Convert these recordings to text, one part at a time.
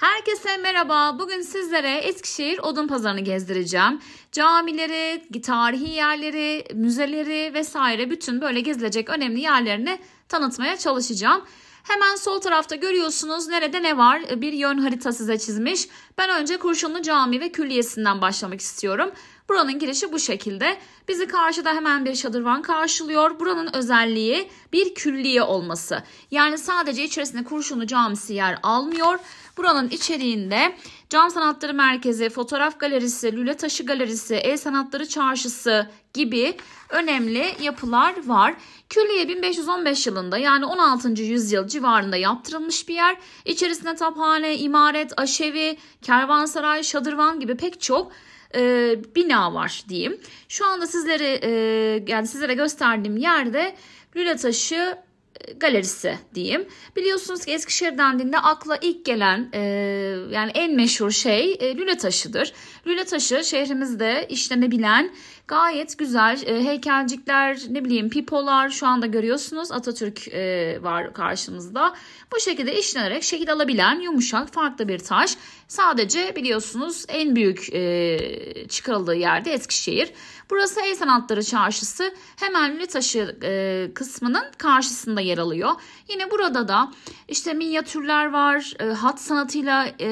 Herkese merhaba. Bugün sizlere Eskişehir Odun Pazarını gezdireceğim. Camileri, tarihi yerleri, müzeleri vesaire bütün böyle gezilecek önemli yerlerini tanıtmaya çalışacağım. Hemen sol tarafta görüyorsunuz nerede ne var bir yön harita size çizmiş. Ben önce Kurşunlu Cami ve Külliyesi'nden başlamak istiyorum. Buranın girişi bu şekilde. Bizi karşıda hemen bir şadırvan karşılıyor. Buranın özelliği bir külliye olması. Yani sadece içerisinde kurşunlu camisi yer almıyor. Buranın içeriğinde Cam Sanatları Merkezi, Fotoğraf Galerisi, Lüle Taşı Galerisi, El Sanatları Çarşısı gibi önemli yapılar var. Külliye 1515 yılında yani 16. yüzyıl civarında yaptırılmış bir yer. İçerisinde taphane, imaret, aşevi, kervansaray, şadırvan gibi pek çok e, bina var diyeyim. Şu anda sizlere e, yani sizlere gösterdiğim yerde Lüle Taşı e, galerisi diyeyim. Biliyorsunuz ki Eskişehir dendiğinde akla ilk gelen e, yani en meşhur şey e, lüle taşıdır. Lüle taşı şehrimizde işlenebilen Gayet güzel e, heykelcikler ne bileyim pipolar şu anda görüyorsunuz Atatürk e, var karşımızda. Bu şekilde işlenerek şekil alabilen yumuşak farklı bir taş. Sadece biliyorsunuz en büyük e, çıkarıldığı yerde Eskişehir. Burası El Sanatları Çarşısı hemen Lüle e, kısmının karşısında yer alıyor. Yine burada da işte minyatürler var, e, hat sanatıyla e,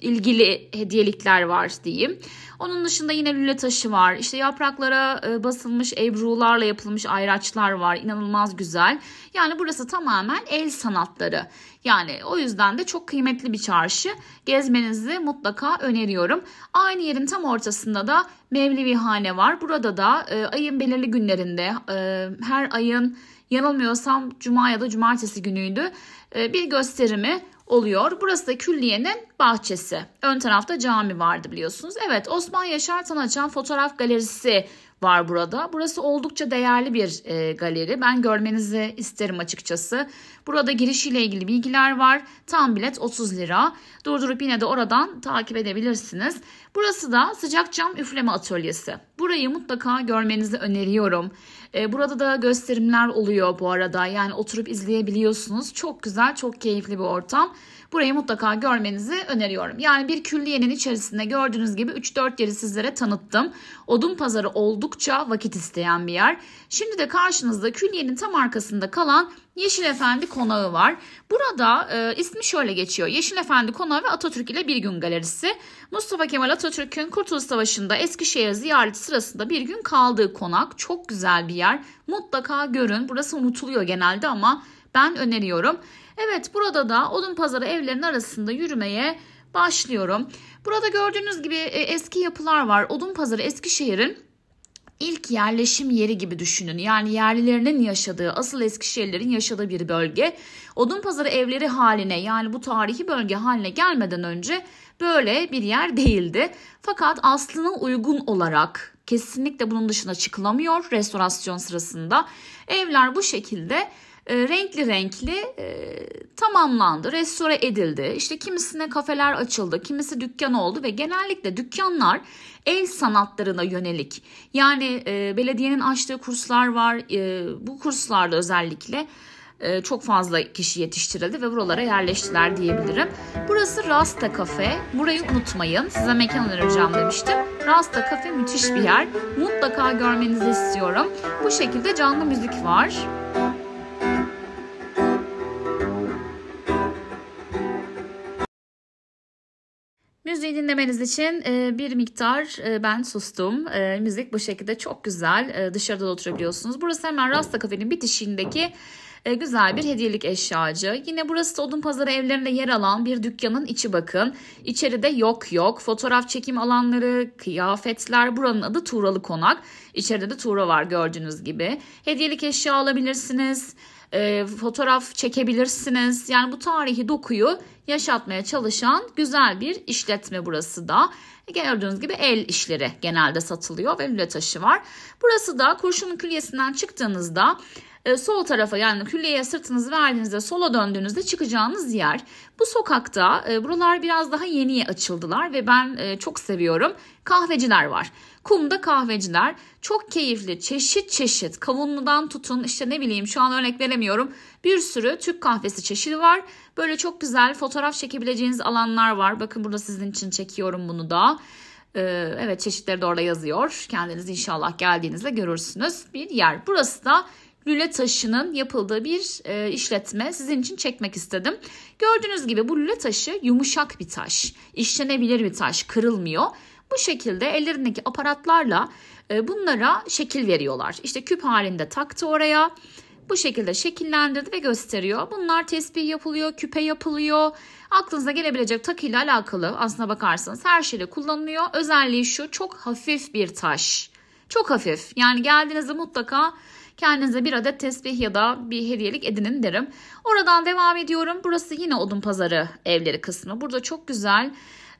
ilgili hediyelikler var diyeyim. Onun dışında yine lüle taşı var. İşte yapraklara e, basılmış ebrularla yapılmış ayraçlar var. İnanılmaz güzel. Yani burası tamamen el sanatları. Yani o yüzden de çok kıymetli bir çarşı. Gezmenizi mutlaka öneriyorum. Aynı yerin tam ortasında da Mevlevi Hane var. Burada da e, ayın belirli günlerinde e, her ayın yanılmıyorsam cuma ya da cumartesi günüydü bir gösterimi oluyor. Burası da külliyenin bahçesi. Ön tarafta cami vardı biliyorsunuz. Evet Osman Yaşar Tanaçan Fotoğraf Galerisi var burada. Burası oldukça değerli bir e, galeri. Ben görmenizi isterim açıkçası. Burada girişiyle ilgili bilgiler var. Tam bilet 30 lira. Durdurup yine de oradan takip edebilirsiniz. Burası da sıcak cam üfleme atölyesi. Burayı mutlaka görmenizi öneriyorum. Ee, burada da gösterimler oluyor bu arada. Yani oturup izleyebiliyorsunuz. Çok güzel, çok keyifli bir ortam. Burayı mutlaka görmenizi öneriyorum. Yani bir külliyenin içerisinde gördüğünüz gibi 3-4 yeri sizlere tanıttım. Odun pazarı oldukça vakit isteyen bir yer. Şimdi de karşınızda külliyenin tam arkasında kalan Yeşil Efendi Konağı var. Burada e, ismi şöyle geçiyor. Yeşil Efendi Konağı ve Atatürk ile Bir Gün Galerisi. Mustafa Kemal Atatürk'ün Kurtuluş Savaşı'nda Eskişehir ziyareti sırasında bir gün kaldığı konak. Çok güzel bir yer. Mutlaka görün. Burası unutuluyor genelde ama ben öneriyorum. Evet burada da odun pazarı evlerin arasında yürümeye başlıyorum. Burada gördüğünüz gibi e, eski yapılar var. Odun pazarı Eskişehir'in ilk yerleşim yeri gibi düşünün. Yani yerlilerinin yaşadığı, asıl Eskişehirlerin yaşadığı bir bölge. odun pazarı evleri haline yani bu tarihi bölge haline gelmeden önce böyle bir yer değildi. Fakat aslına uygun olarak kesinlikle bunun dışına çıkılamıyor restorasyon sırasında. Evler bu şekilde ee, renkli renkli e, tamamlandı, restore edildi. İşte kimisine kafeler açıldı, kimisi dükkan oldu ve genellikle dükkanlar el sanatlarına yönelik. Yani e, belediyenin açtığı kurslar var. E, bu kurslarda özellikle çok fazla kişi yetiştirildi ve buralara yerleştiler diyebilirim. Burası Rasta Kafe. Burayı unutmayın. Size mekan önereceğim demiştim. Rasta Kafe müthiş bir yer. Mutlaka görmenizi istiyorum. Bu şekilde canlı müzik var. müziği dinlemeniz için e, bir miktar e, ben sustum. E, müzik bu şekilde çok güzel. Dışarıda da oturabiliyorsunuz. Burası hemen Rasta Kafe'nin bitişiğindeki güzel bir hediyelik eşyacı. Yine burası da odun pazarı evlerinde yer alan bir dükkanın içi bakın. İçeride yok yok fotoğraf çekim alanları, kıyafetler buranın adı Tuğralı Konak. İçeride de Tuğra var gördüğünüz gibi. Hediyelik eşya alabilirsiniz e, fotoğraf çekebilirsiniz. Yani bu tarihi dokuyu yaşatmaya çalışan güzel bir işletme burası da. Gördüğünüz gibi el işleri genelde satılıyor ve lüle taşı var. Burası da kurşunun külliyesinden çıktığınızda e, sol tarafa yani külliyeye sırtınızı verdiğinizde sola döndüğünüzde çıkacağınız yer. Bu sokakta e, buralar biraz daha yeni açıldılar ve ben e, çok seviyorum. Kahveciler var. Kumda kahveciler çok keyifli çeşit çeşit kavunludan tutun işte ne bileyim şu an örnek veremiyorum bir sürü Türk kahvesi çeşidi var. Böyle çok güzel fotoğraf çekebileceğiniz alanlar var. Bakın burada sizin için çekiyorum bunu da. evet çeşitleri de orada yazıyor. Kendiniz inşallah geldiğinizde görürsünüz bir yer. Burası da lüle taşının yapıldığı bir e, işletme sizin için çekmek istedim. Gördüğünüz gibi bu lüle taşı yumuşak bir taş, işlenebilir bir taş, kırılmıyor. Bu şekilde ellerindeki aparatlarla e, bunlara şekil veriyorlar. İşte küp halinde taktı oraya. Bu şekilde şekillendirdi ve gösteriyor. Bunlar tesbih yapılıyor, küpe yapılıyor. Aklınıza gelebilecek takıyla alakalı aslına bakarsanız her şeyle kullanılıyor. Özelliği şu çok hafif bir taş. Çok hafif. Yani geldiğinizde mutlaka Kendinize bir adet tesbih ya da bir hediyelik edinin derim. Oradan devam ediyorum. Burası yine odun pazarı evleri kısmı. Burada çok güzel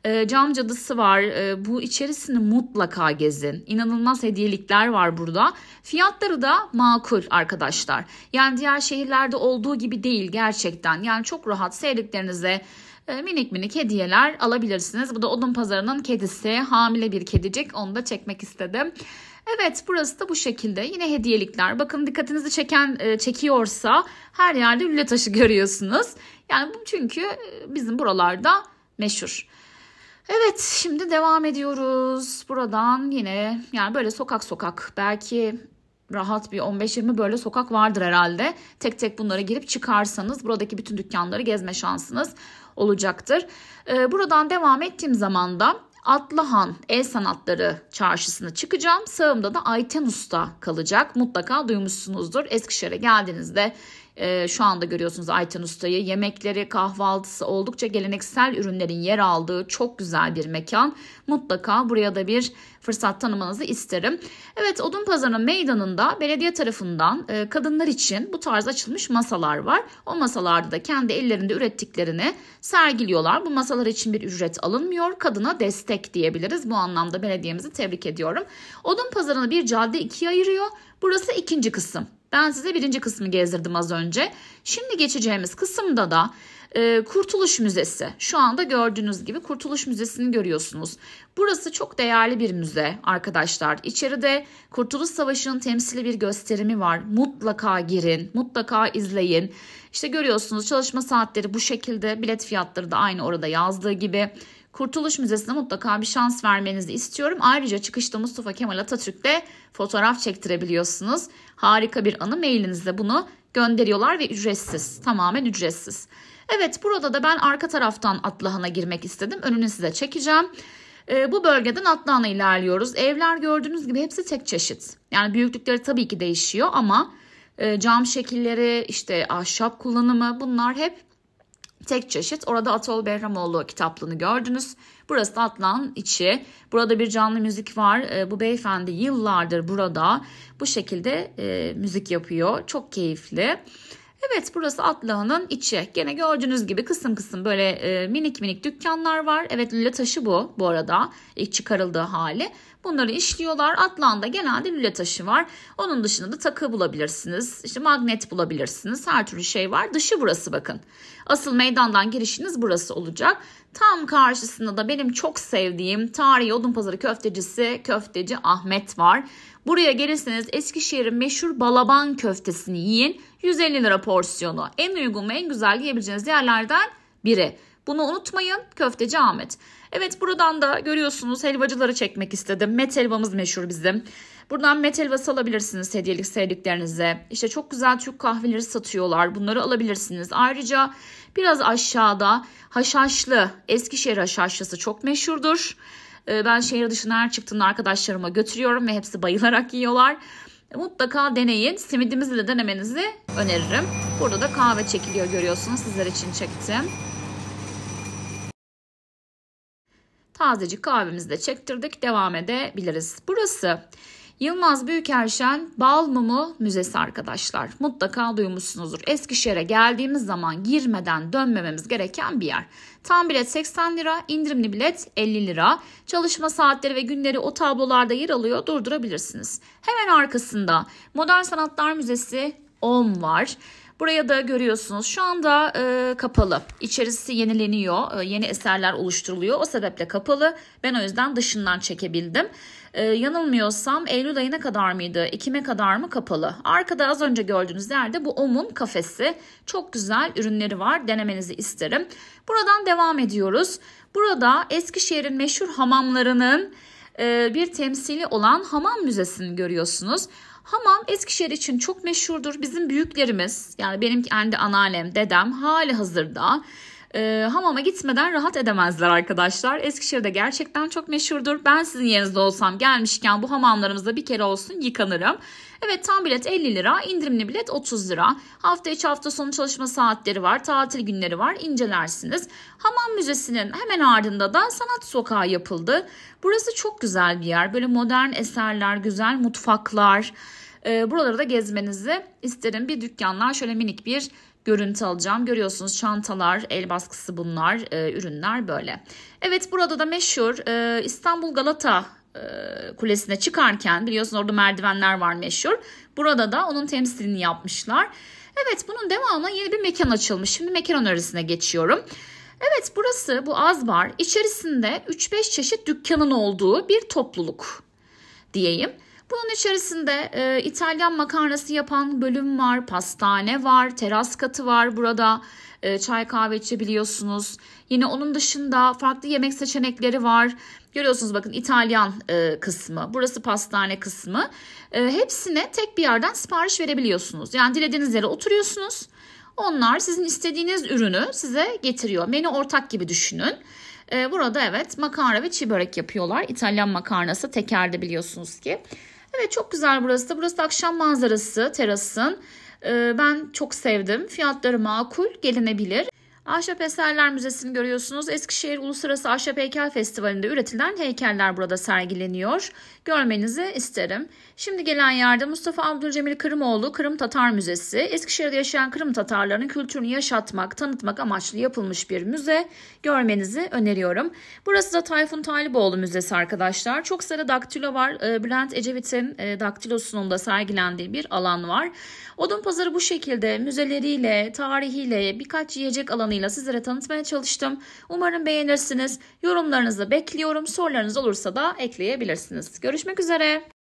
e, cam cadısı var. E, bu içerisini mutlaka gezin. İnanılmaz hediyelikler var burada. Fiyatları da makul arkadaşlar. Yani diğer şehirlerde olduğu gibi değil gerçekten. Yani çok rahat sevdiklerinize e, minik minik hediyeler alabilirsiniz. Bu da odun pazarının kedisi. Hamile bir kedicik. Onu da çekmek istedim. Evet burası da bu şekilde. Yine hediyelikler. Bakın dikkatinizi çeken e, çekiyorsa her yerde lüle taşı görüyorsunuz. Yani bu çünkü e, bizim buralarda meşhur. Evet şimdi devam ediyoruz. Buradan yine yani böyle sokak sokak belki rahat bir 15-20 böyle sokak vardır herhalde. Tek tek bunlara girip çıkarsanız buradaki bütün dükkanları gezme şansınız olacaktır. E, buradan devam ettiğim zaman da Atlıhan El Sanatları Çarşısı'na çıkacağım. Sağımda da Ayten Usta kalacak. Mutlaka duymuşsunuzdur. Eskişehir'e geldiğinizde e, şu anda görüyorsunuz Ayten Usta'yı. Yemekleri, kahvaltısı oldukça geleneksel ürünlerin yer aldığı çok güzel bir mekan. Mutlaka buraya da bir fırsat tanımanızı isterim. Evet Odun Pazarı meydanında belediye tarafından e, kadınlar için bu tarz açılmış masalar var. O masalarda da kendi ellerinde ürettiklerini sergiliyorlar. Bu masalar için bir ücret alınmıyor. Kadına destek diyebiliriz. Bu anlamda belediyemizi tebrik ediyorum. Odun Pazarı'nı bir cadde ikiye ayırıyor. Burası ikinci kısım. Ben size birinci kısmı gezdirdim az önce. Şimdi geçeceğimiz kısımda da e, Kurtuluş Müzesi. Şu anda gördüğünüz gibi Kurtuluş Müzesi'ni görüyorsunuz. Burası çok değerli bir müze arkadaşlar. İçeride Kurtuluş Savaşı'nın temsili bir gösterimi var. Mutlaka girin, mutlaka izleyin. İşte görüyorsunuz çalışma saatleri bu şekilde, bilet fiyatları da aynı orada yazdığı gibi. Kurtuluş Müzesi'ne mutlaka bir şans vermenizi istiyorum. Ayrıca çıkışta Mustafa Kemal Atatürk'te fotoğraf çektirebiliyorsunuz. Harika bir anı mailinizde bunu gönderiyorlar ve ücretsiz. Tamamen ücretsiz. Evet burada da ben arka taraftan Atlahan'a girmek istedim. Önünü size çekeceğim. E, bu bölgeden Atlahan'a ilerliyoruz. Evler gördüğünüz gibi hepsi tek çeşit. Yani büyüklükleri tabii ki değişiyor ama e, cam şekilleri, işte ahşap kullanımı bunlar hep tek çeşit. Orada Atol Behramoğlu kitaplığını gördünüz. Burası da Atlan içi. Burada bir canlı müzik var. Ee, bu beyefendi yıllardır burada bu şekilde e, müzik yapıyor. Çok keyifli. Evet burası Atlanın içi. Gene gördüğünüz gibi kısım kısım böyle e, minik minik dükkanlar var. Evet lüle taşı bu bu arada. ilk çıkarıldığı hali. Bunları işliyorlar. Atlanda genelde lüle taşı var. Onun dışında da takı bulabilirsiniz. İşte magnet bulabilirsiniz. Her türlü şey var. Dışı burası bakın. Asıl meydandan girişiniz burası olacak. Tam karşısında da benim çok sevdiğim tarihi odun pazarı köftecisi köfteci Ahmet var. Buraya gelirseniz Eskişehir'in meşhur balaban köftesini yiyin. 150 lira porsiyonu. En uygun ve en güzel yiyebileceğiniz yerlerden biri. Bunu unutmayın köfteci Ahmet. Evet buradan da görüyorsunuz helvacıları çekmek istedim. Met helvamız meşhur bizim. Buradan met helvası alabilirsiniz hediyelik sevdiklerinize. İşte çok güzel Türk kahveleri satıyorlar. Bunları alabilirsiniz. Ayrıca biraz aşağıda haşhaşlı, Eskişehir haşhaşlısı çok meşhurdur. Ee, ben şehir dışına her çıktığımda arkadaşlarıma götürüyorum ve hepsi bayılarak yiyorlar. Mutlaka deneyin. Simidimizi de denemenizi öneririm. Burada da kahve çekiliyor görüyorsunuz. Sizler için çektim. Tazecik kahvemizi de çektirdik. Devam edebiliriz. Burası Yılmaz Büyükerşen Bal Mumu Müzesi arkadaşlar. Mutlaka duymuşsunuzdur. Eskişehir'e geldiğimiz zaman girmeden dönmememiz gereken bir yer. Tam bilet 80 lira, indirimli bilet 50 lira. Çalışma saatleri ve günleri o tablolarda yer alıyor durdurabilirsiniz. Hemen arkasında Modern Sanatlar Müzesi 10 var. Buraya da görüyorsunuz şu anda e, kapalı. İçerisi yenileniyor. E, yeni eserler oluşturuluyor. O sebeple kapalı. Ben o yüzden dışından çekebildim. E, yanılmıyorsam Eylül ayına kadar mıydı? Ekim'e kadar mı kapalı? Arkada az önce gördüğünüz yerde bu Om'un kafesi. Çok güzel ürünleri var. Denemenizi isterim. Buradan devam ediyoruz. Burada Eskişehir'in meşhur hamamlarının e, bir temsili olan hamam müzesini görüyorsunuz. Hamam Eskişehir için çok meşhurdur. Bizim büyüklerimiz yani benim kendi anneannem, dedem hali hazırda e, hamama gitmeden rahat edemezler arkadaşlar. Eskişehir'de gerçekten çok meşhurdur. Ben sizin yerinizde olsam gelmişken bu hamamlarımızda bir kere olsun yıkanırım. Evet tam bilet 50 lira, indirimli bilet 30 lira. Hafta içi hafta sonu çalışma saatleri var, tatil günleri var incelersiniz. Hamam Müzesi'nin hemen ardında da Sanat Sokağı yapıldı. Burası çok güzel bir yer. Böyle modern eserler, güzel mutfaklar. E, buraları da gezmenizi isterim. Bir dükkanlar şöyle minik bir görüntü alacağım. Görüyorsunuz çantalar, el baskısı bunlar, e, ürünler böyle. Evet burada da meşhur e, İstanbul Galata e, kulesine çıkarken biliyorsun orada merdivenler var meşhur. Burada da onun temsilini yapmışlar. Evet bunun devamına yeni bir mekan açılmış. Şimdi mekan önerisine geçiyorum. Evet burası bu azbar içerisinde 3-5 çeşit dükkanın olduğu bir topluluk diyeyim. Bunun içerisinde e, İtalyan makarnası yapan bölüm var, pastane var, teras katı var burada. E, çay kahve içebiliyorsunuz. Yine onun dışında farklı yemek seçenekleri var. Görüyorsunuz bakın İtalyan e, kısmı, burası pastane kısmı. E, hepsine tek bir yerden sipariş verebiliyorsunuz. Yani dilediğiniz yere oturuyorsunuz. Onlar sizin istediğiniz ürünü size getiriyor. Menü ortak gibi düşünün. E, burada evet makarna ve çiğ börek yapıyorlar. İtalyan makarnası tekerde biliyorsunuz ki. Evet çok güzel burası da. Burası da akşam manzarası terasın. Ee, ben çok sevdim. Fiyatları makul, gelinebilir. Ahşap Eserler Müzesi'ni görüyorsunuz. Eskişehir Uluslararası Ahşap Heykel Festivali'nde üretilen heykeller burada sergileniyor. Görmenizi isterim. Şimdi gelen yerde Mustafa Abdülcemil Kırımoğlu Kırım Tatar Müzesi. Eskişehir'de yaşayan Kırım Tatarlarının kültürünü yaşatmak, tanıtmak amaçlı yapılmış bir müze. Görmenizi öneriyorum. Burası da Tayfun Taliboğlu Müzesi arkadaşlar. Çok sarı daktilo var. Ee, Bülent Ecevit'in e, daktilosunun da sergilendiği bir alan var. Odun pazarı bu şekilde müzeleriyle, tarihiyle, birkaç yiyecek alanı yardımıyla sizlere tanıtmaya çalıştım. Umarım beğenirsiniz. Yorumlarınızı bekliyorum. Sorularınız olursa da ekleyebilirsiniz. Görüşmek üzere.